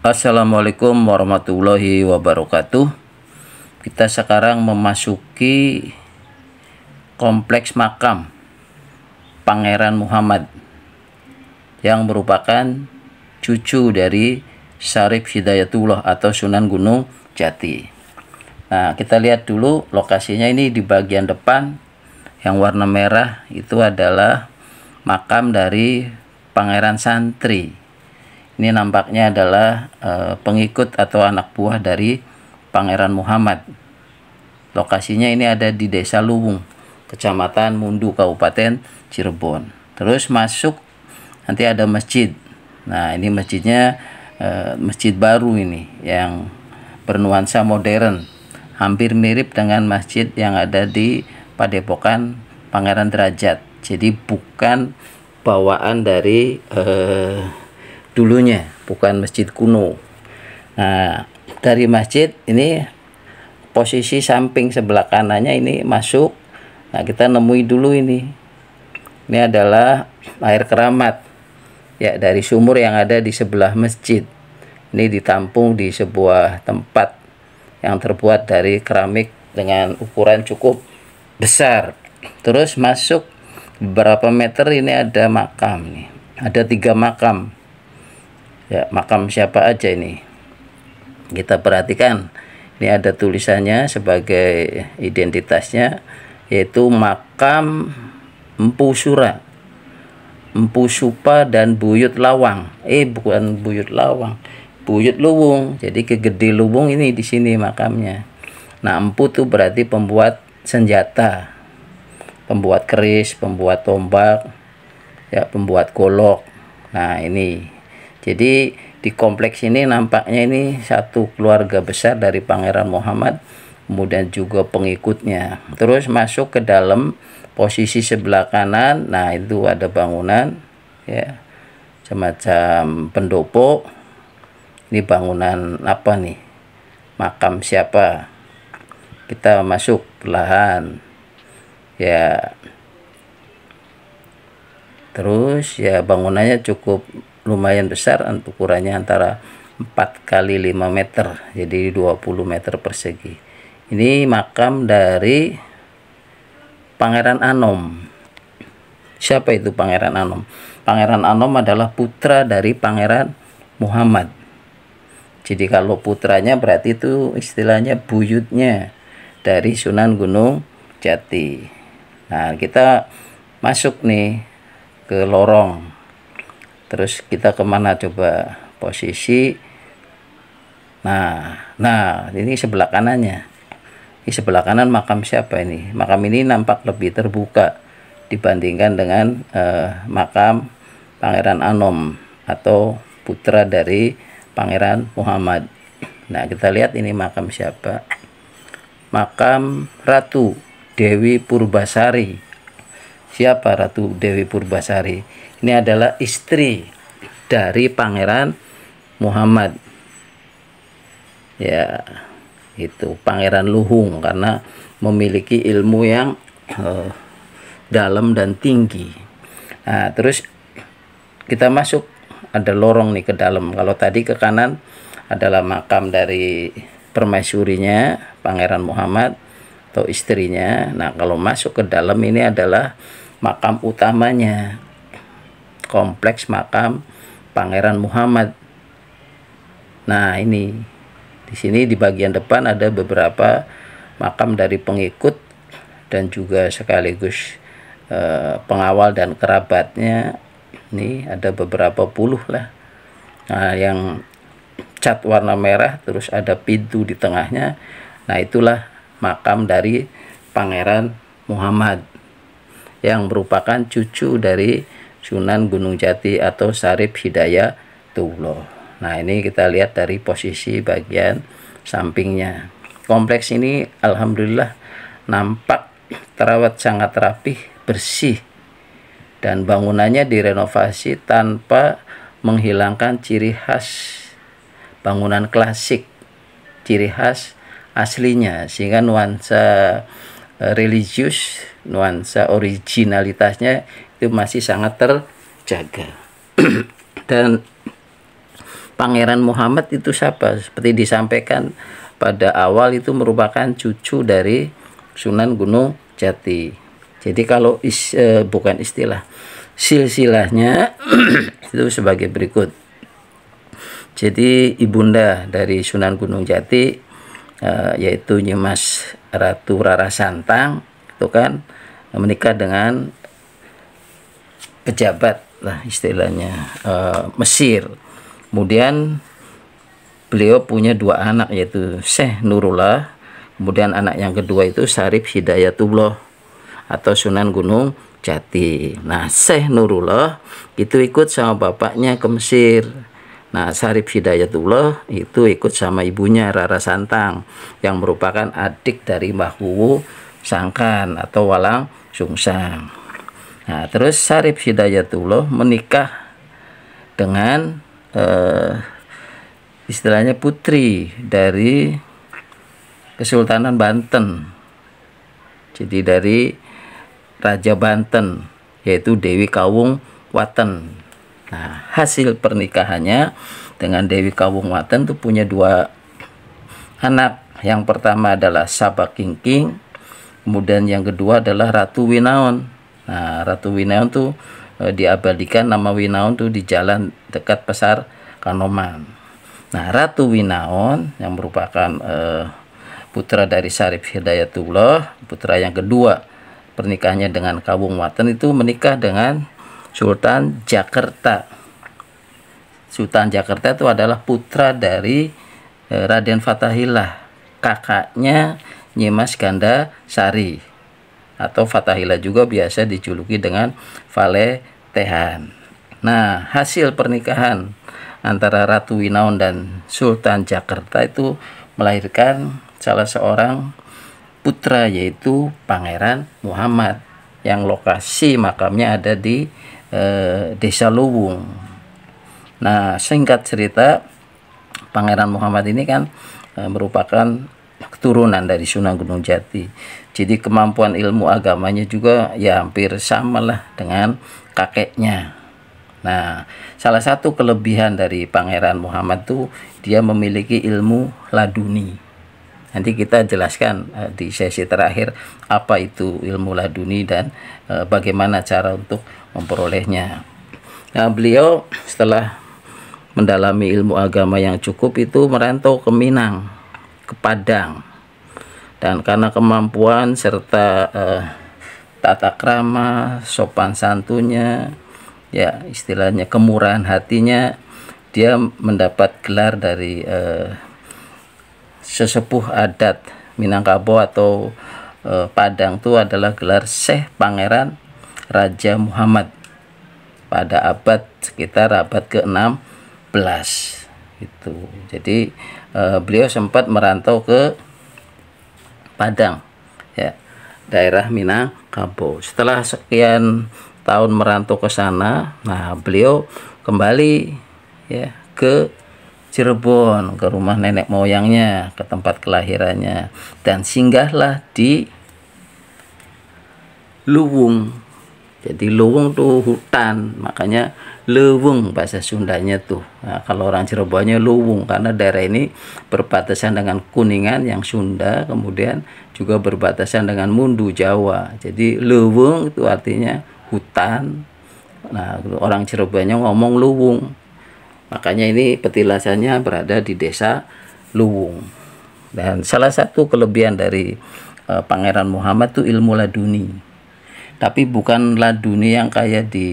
Assalamualaikum warahmatullahi wabarakatuh kita sekarang memasuki kompleks makam Pangeran Muhammad yang merupakan cucu dari Syarif Hidayatullah atau Sunan Gunung Jati nah kita lihat dulu lokasinya ini di bagian depan yang warna merah itu adalah makam dari Pangeran Santri ini nampaknya adalah uh, pengikut atau anak buah dari Pangeran Muhammad. Lokasinya ini ada di Desa Luwung, Kecamatan Mundu, Kabupaten Cirebon. Terus masuk nanti ada masjid. Nah, ini masjidnya e, masjid baru ini yang bernuansa modern. Hampir mirip dengan masjid yang ada di Padepokan Pangeran Derajat. Jadi bukan bawaan dari eh, dulunya, bukan masjid kuno. Nah, dari masjid ini posisi samping sebelah kanannya ini masuk. Nah, kita nemui dulu ini. Ini adalah air keramat. Ya, dari sumur yang ada di sebelah masjid. Ini ditampung di sebuah tempat yang terbuat dari keramik dengan ukuran cukup besar. Terus masuk beberapa meter ini ada makam nih. Ada tiga makam ya makam siapa aja ini kita perhatikan ini ada tulisannya sebagai identitasnya yaitu makam Empu Sura Empu Supa dan Buyut Lawang eh bukan Buyut Lawang Buyut Luwung jadi kegede Luwung ini di sini makamnya nah Empu itu berarti pembuat senjata pembuat keris pembuat tombak ya pembuat golok nah ini jadi di kompleks ini nampaknya ini satu keluarga besar dari Pangeran Muhammad, kemudian juga pengikutnya. Terus masuk ke dalam posisi sebelah kanan, nah itu ada bangunan ya semacam pendopo. Ini bangunan apa nih? Makam siapa? Kita masuk perlahan. Ya. Terus ya bangunannya cukup lumayan besar untuk ukurannya antara 4 kali 5 meter jadi 20 meter persegi ini makam dari Pangeran Anom siapa itu Pangeran Anom Pangeran Anom adalah putra dari Pangeran Muhammad jadi kalau putranya berarti itu istilahnya buyutnya dari Sunan Gunung Jati nah kita masuk nih ke lorong terus kita kemana coba posisi nah nah ini sebelah kanannya di sebelah kanan makam siapa ini makam ini nampak lebih terbuka dibandingkan dengan eh, makam Pangeran Anom atau putra dari Pangeran Muhammad nah kita lihat ini makam siapa makam Ratu Dewi Purbasari siapa Ratu Dewi Purbasari ini adalah istri dari Pangeran Muhammad ya itu Pangeran Luhung karena memiliki ilmu yang eh, dalam dan tinggi nah terus kita masuk ada lorong nih ke dalam kalau tadi ke kanan adalah makam dari permaisurinya Pangeran Muhammad atau istrinya. Nah, kalau masuk ke dalam ini adalah makam utamanya kompleks makam Pangeran Muhammad. Nah, ini di sini di bagian depan ada beberapa makam dari pengikut dan juga sekaligus eh, pengawal dan kerabatnya. Ini ada beberapa puluh lah. Nah, yang cat warna merah terus ada pintu di tengahnya. Nah, itulah makam dari Pangeran Muhammad yang merupakan cucu dari Sunan Gunung Jati atau Sarip Hidayah Hidayatullah. Nah, ini kita lihat dari posisi bagian sampingnya. Kompleks ini alhamdulillah nampak terawat sangat rapih, bersih. Dan bangunannya direnovasi tanpa menghilangkan ciri khas bangunan klasik, ciri khas aslinya sehingga nuansa eh, religius nuansa originalitasnya itu masih sangat terjaga. Dan Pangeran Muhammad itu siapa? Seperti disampaikan pada awal itu merupakan cucu dari Sunan Gunung Jati. Jadi kalau is, eh, bukan istilah silsilahnya itu sebagai berikut. Jadi ibunda dari Sunan Gunung Jati eh, yaitu Nyimas Ratu Rara Santang itu kan menikah dengan pejabat lah istilahnya e, Mesir kemudian beliau punya dua anak yaitu Syekh Nurullah kemudian anak yang kedua itu Syarif Hidayatullah atau Sunan Gunung Jati nah Syekh Nurullah itu ikut sama bapaknya ke Mesir Nah, Syarif Hidayatullah itu ikut sama ibunya Rara Santang yang merupakan adik dari Mbah Wuwu sangkan atau walang sungsang. Nah, terus Sarip Hidayatullah menikah dengan eh, istilahnya putri dari Kesultanan Banten. Jadi dari Raja Banten yaitu Dewi Kawung Waten. Nah, hasil pernikahannya dengan Dewi Kawung Waten itu punya dua anak. Yang pertama adalah Sabak Kingking Kemudian yang kedua adalah Ratu Winaon. Nah, Ratu Winaon tuh e, diabadikan nama Winaon tuh di jalan dekat Pasar Kanoman. Nah, Ratu Winaon yang merupakan e, putra dari Syarif Hidayatullah, putra yang kedua pernikahannya dengan Kabung Watan itu menikah dengan Sultan Jakarta. Sultan Jakarta itu adalah putra dari e, Raden Fatahillah, kakaknya Nyimas Ganda Sari atau Fatahila juga biasa dijuluki dengan Vale Tehan. Nah, hasil pernikahan antara Ratu Winaun dan Sultan Jakarta itu melahirkan salah seorang putra yaitu Pangeran Muhammad yang lokasi makamnya ada di e, Desa Luwung. Nah, singkat cerita Pangeran Muhammad ini kan e, merupakan keturunan dari Sunan Gunung Jati. Jadi kemampuan ilmu agamanya juga ya hampir sama lah dengan kakeknya. Nah, salah satu kelebihan dari Pangeran Muhammad tuh dia memiliki ilmu laduni. Nanti kita jelaskan eh, di sesi terakhir apa itu ilmu laduni dan eh, bagaimana cara untuk memperolehnya. Nah, beliau setelah mendalami ilmu agama yang cukup itu merantau ke Minang ke Padang dan karena kemampuan serta eh, tata krama sopan santunnya ya istilahnya kemurahan hatinya dia mendapat gelar dari eh, sesepuh adat Minangkabau atau eh, Padang itu adalah gelar Syekh Pangeran Raja Muhammad pada abad sekitar abad ke-16 itu jadi eh, beliau sempat merantau ke Padang ya daerah Minangkabau setelah sekian tahun merantau ke sana nah beliau kembali ya ke Cirebon ke rumah nenek moyangnya ke tempat kelahirannya dan singgahlah di Luwung jadi luwung tuh hutan makanya luwung bahasa Sundanya tuh nah, kalau orang Cirebonnya luwung karena daerah ini berbatasan dengan Kuningan yang Sunda kemudian juga berbatasan dengan Mundu Jawa jadi luwung itu artinya hutan nah orang Cirebonnya ngomong luwung makanya ini petilasannya berada di desa Luwung dan salah satu kelebihan dari uh, Pangeran Muhammad tuh ilmu laduni tapi bukan laduni yang kayak di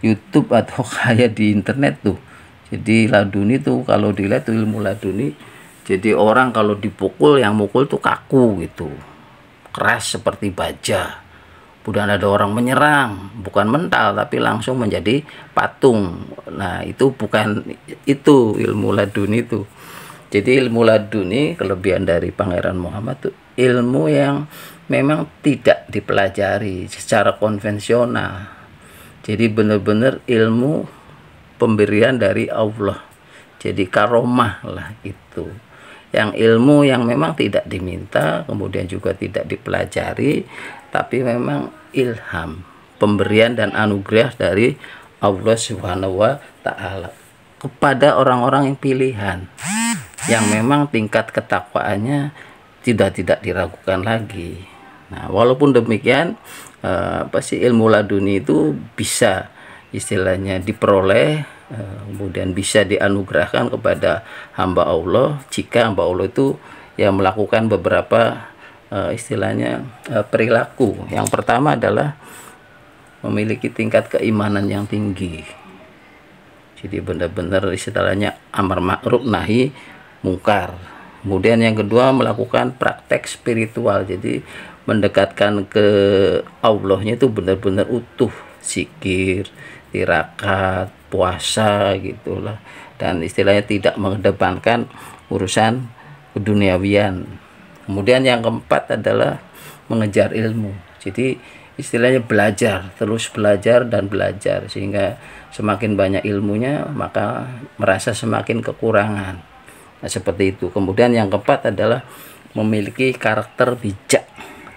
YouTube atau kayak di internet tuh jadi laduni tuh kalau dilihat tuh ilmu laduni jadi orang kalau dipukul yang mukul tuh kaku gitu keras seperti baja Kemudian ada orang menyerang, bukan mental tapi langsung menjadi patung. Nah, itu bukan itu ilmu laduni itu. Jadi ilmu laduni kelebihan dari Pangeran Muhammad tuh ilmu yang memang tidak dipelajari secara konvensional jadi benar-benar ilmu pemberian dari Allah jadi karomah lah itu yang ilmu yang memang tidak diminta kemudian juga tidak dipelajari tapi memang ilham pemberian dan anugerah dari Allah Subhanahu wa taala kepada orang-orang yang pilihan yang memang tingkat ketakwaannya tidak tidak diragukan lagi Nah, walaupun demikian eh, apa sih ilmu laduni itu bisa istilahnya diperoleh eh, kemudian bisa dianugerahkan kepada hamba Allah jika hamba Allah itu yang melakukan beberapa eh, istilahnya eh, perilaku. Yang pertama adalah memiliki tingkat keimanan yang tinggi. Jadi benar-benar istilahnya amar makruf nahi mungkar Kemudian yang kedua melakukan praktek spiritual. Jadi mendekatkan ke Allahnya itu benar-benar utuh, zikir, tirakat, puasa gitulah. Dan istilahnya tidak mengedepankan urusan keduniawian. Kemudian yang keempat adalah mengejar ilmu. Jadi istilahnya belajar, terus belajar dan belajar sehingga semakin banyak ilmunya maka merasa semakin kekurangan nah, seperti itu kemudian yang keempat adalah memiliki karakter bijak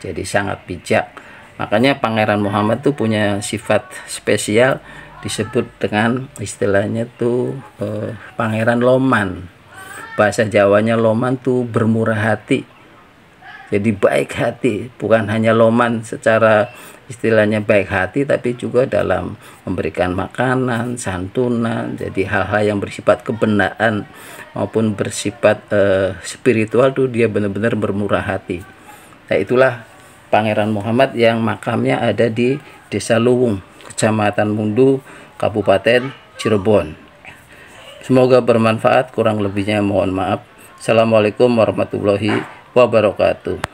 jadi sangat bijak makanya Pangeran Muhammad itu punya sifat spesial disebut dengan istilahnya tuh eh, Pangeran Loman bahasa Jawanya Loman tuh bermurah hati jadi baik hati bukan hanya Loman secara istilahnya baik hati tapi juga dalam memberikan makanan, santunan, jadi hal-hal yang bersifat kebenaran maupun bersifat eh, spiritual tuh dia benar-benar bermurah hati. Nah, itulah Pangeran Muhammad yang makamnya ada di Desa Luwung, Kecamatan Mundu, Kabupaten Cirebon. Semoga bermanfaat, kurang lebihnya mohon maaf. Assalamualaikum warahmatullahi wabarakatuh.